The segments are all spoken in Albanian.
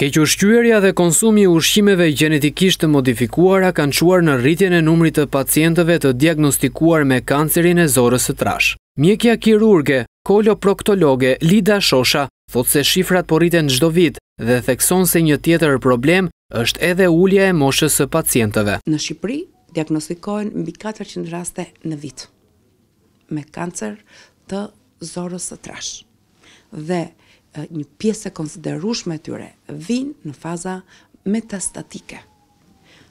Keq ushqyerja dhe konsumi i ushqimeve gjenetikisht të modifikuara kanë çuar në rritjen e numrit të pacientëve të diagnostikuar me kancerin e zorrës së trashë. Mjekja kirurge, koloproktologe Lida Shosha thot se shifrat po rriten çdo vit dhe thekson se një tjetër problem është edhe ulja e moshës së pacientëve. Në Shqipëri diagnostikohen mbi 400 raste në vit me kancer të zorrës së trashë. Dhe një pjesë e konsiderushme tyre vinë në faza metastatike.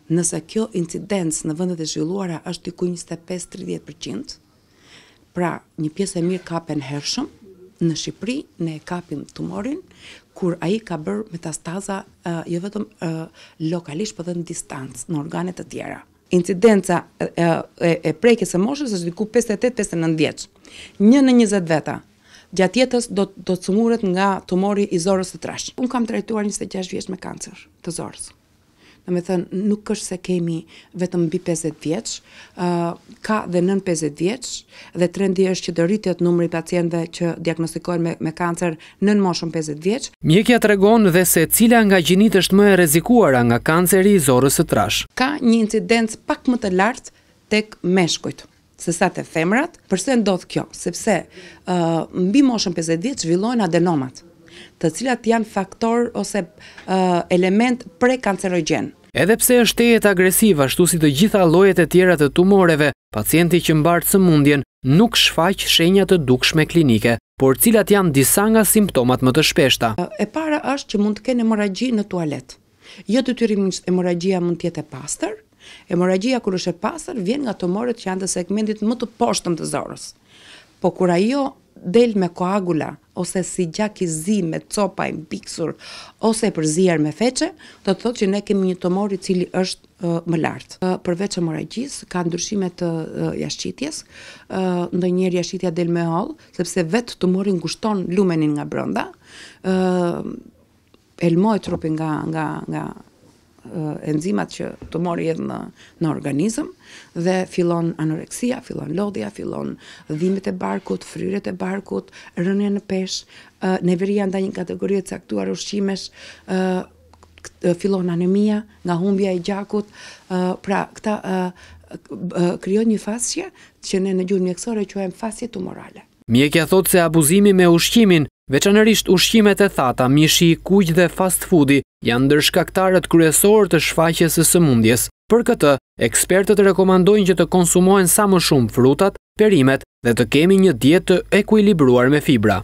Nëse kjo incidencë në vëndet e zhjulluara është diku 25-30%, pra një pjesë e mirë kapen hershëm, në Shqipëri ne e kapim tumorin, kur ai ka bërë metastaza jo vetëm lokalisht për po dhe në distancë në organet të tjera. Incidenca e prejkës e moshës është diku 58-59 vjeç. një në 20 veta, gjatë jetës do do të cumuret nga tumori i zorrës së trash. Un kam trajtuar 26 vjeç me kancer të zorrës. Do të thënë nuk është se kemi vetëm mbi 50 vjeç, ë ka dhe nën 50 vjeç dhe trendi është që do rritet numri i pacientëve që diagnostikohen me, me kancer nën moshën 50 vjeç. Mjekja tregon dhe se cila nga gjinitë është më e rrezikuara nga kanceri i zorrës së trash. Ka një incidencë pak më të lartë tek meshkujt se sa të femrat, përse ndodhë kjo, sepse mbi moshën 50 vjetë zhvillojnë adenomat, të cilat janë faktor ose element pre-kancerogen. Edhe pse është tejet agresiv, ashtu si të gjitha lojet e tjera të tumoreve, pacienti që mbarë së mundjen nuk shfaqë shenjat të dukshme klinike, por cilat janë disa nga simptomat më të shpeshta. E para është që mund të kene moragji në tualet. Jo të tyri emoragjia mund tjetë e pastër, Hemoragjia kur është e pastër vjen nga tumorët që janë të segmentit më të poshtëm të zorës. Po kur ajo del me koagula ose si gjak i zi me copa e mbiksur ose e përzier me feçe, do të thotë që ne kemi një tumor i cili është uh, më lart. Uh, përveç hemoragjisë ka ndryshime të uh, jashtëqitjes, uh, ndonjëherë jashtëqitja del me holl sepse vetë tumori ngushton lumenin nga brenda. ë uh, elmohet trupi nga nga nga Eh, enzimat që të mori edhe në, në organizm dhe filon anoreksia, filon lodhja, filon dhimit e barkut, fryret e barkut, rënje në pesh, eh, neveria ndaj nda një kategorie të saktuar ushqimesh, eh, filon anemia, nga humbja e gjakut, pra këta kryon një fasje që ne në gjuhën mjekësore që e në fasje të morale. Mjekja thot se abuzimi me ushqimin Veçanërisht ushqimet e thata, mishi, kuq dhe fast foodi janë ndërshkaktarët kryesorë të shfaqjes së sëmundjes. Për këtë, ekspertët rekomandojnë që të konsumohen sa më shumë frutat, perimet dhe të kemi një dietë të ekuilibruar me fibra.